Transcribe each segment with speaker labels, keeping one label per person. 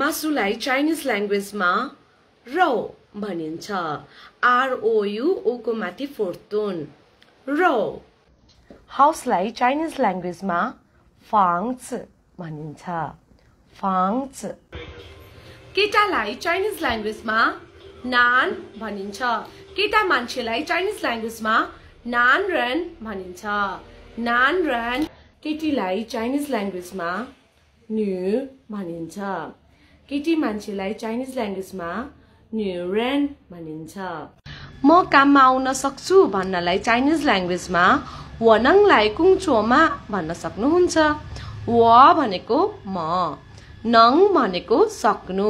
Speaker 1: मासुलाई चाइनिज ल्याङ्ग्वेजमा रौ भनिन्छ आरओयु ओको माथि फोर्तुन रौ हाउसलाई चाइनिज ल्याङ्ग्वेजमा फाङ्स भनिन्छ फाङ्स केटालाई चाइनिज ल्याङ्ग्वेजमा नान भनिन्छ केटा मान्छेलाई चाइनिज ल्याङ्ग्वेजमा नान रन भनिन्छ नान रन केटीलाई चाइनिज ल्याङ्ग्वेजमा न्यु भनिन्छ केटी मान्छेलाई चाइनिज ल्याङ्ग्वेजमा न्युरेन भनिन्छ म काममा आउन सक्छु भन्नलाई चाइनिज ल्याङ्ग्वेजमा वनङलाई कुङचोमा भन्न सक्नुहुन्छ व भनेको म नङ भनेको सक्नु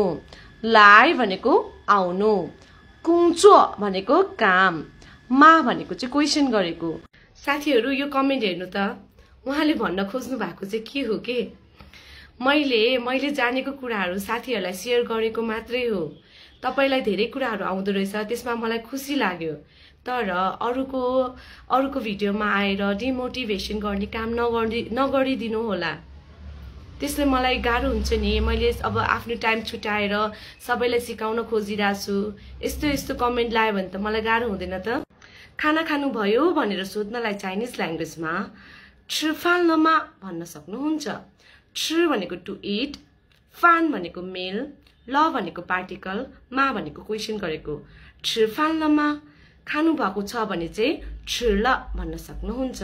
Speaker 1: लाइ भनेको आउनु कुङचो भनेको काम मा भनेको चाहिँ क्वेसन गरेको साथीहरू यो कमेन्ट हेर्नु त उहाँले भन्न खोज्नु भएको चाहिँ के हो के मैले मैले जानेको कुराहरू साथीहरूलाई सेयर गरेको मात्रै हो तपाईँलाई धेरै कुराहरू आउँदो रहेछ त्यसमा मलाई खुसी लाग्यो तर अरूको अरूको भिडियोमा आएर डिमोटिभेसन गर्ने काम नगरि नगरिदिनु होला त्यसले मलाई गाह्रो हुन्छ नि मैले अब आफ्नो टाइम छुट्याएर सबैलाई सिकाउन खोजिरहेको छु यस्तो यस्तो कमेन्ट लायो भने त मलाई गाह्रो हुँदैन त खाना खानुभयो भनेर सोध्नलाई चाइनिज ल्याङ्ग्वेजमा ट्रिफाल्नमा भन्न सक्नुहुन्छ ट्रु भनेको टु इट फान भनेको मेल ल भनेको पार्टिकल मा भनेको क्वेसन गरेको छु फान लमा खानुभएको छ भने चाहिँ छु ल भन्न सक्नुहुन्छ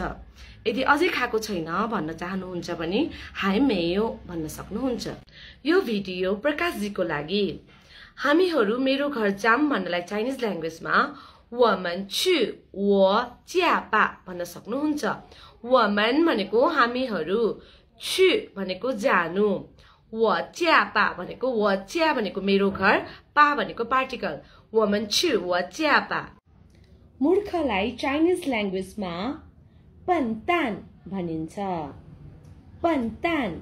Speaker 1: यदि अझै खाएको छैन भन्न चाहनुहुन्छ भने हाई मेयो भन्न सक्नुहुन्छ यो भिडियो प्रकाशजीको लागि हामीहरू मेरो घर जाम भन्नलाई चाइनिज ल्याङ्ग्वेजमा वमन छु व च्यापा भन्न सक्नुहुन्छ वमन भनेको हामीहरू छु भनेको जानु व पा भनेको व च्या भनेको मेरो घर पा भनेको पार्टिकल वमन छु व पा मूर्खलाई चाइनिज ल्याङ्ग्वेजमा पन्तान भनिन्छ पन्तान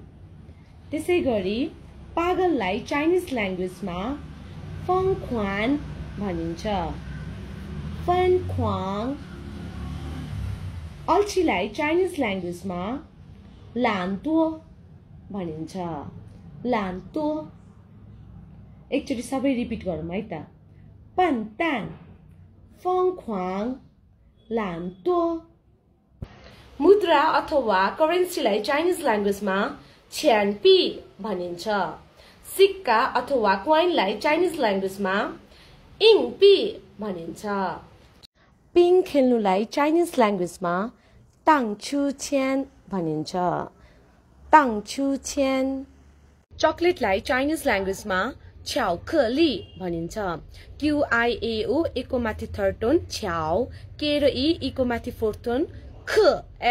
Speaker 1: त्यसै गरी पागललाई चाइनिज ल्याङ्ग्वेजमा फङ ख्वान भनिन्छ फन ख्वाङ अल्छीलाई चाइनिज ल्याङ्ग्वेजमा लान्तो भनिन्छ लान्तो एकचोटि सबै रिपिट गरौँ है त पन तान फङ ख्वाङ लान्तो मुद्रा अथवा करेन्सीलाई चाइनिज ल्याङ्ग्वेजमा छ्यानपी भनिन्छ सिक्का अथवा क्वाइनलाई चाइनिज ल्याङ्ग्वेजमा इङपी भनिन्छ पिङ खेल्नुलाई चाइनिज ल्याङ्ग्वेजमा ताङछु छ्यान भनिन्छ ताङ छु छ्यान चक्लेटलाई चाइनिज ल्याङ्ग्वेजमा छ्याउ खली भनिन्छ क्युआइएओ एको माथि थर्ड टोन छ्याउ के र इ इको माथि फोर्थ टोन ख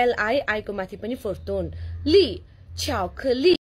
Speaker 1: एलआई आईको माथि पनि फोर्थ टोन ली छ्याउ खली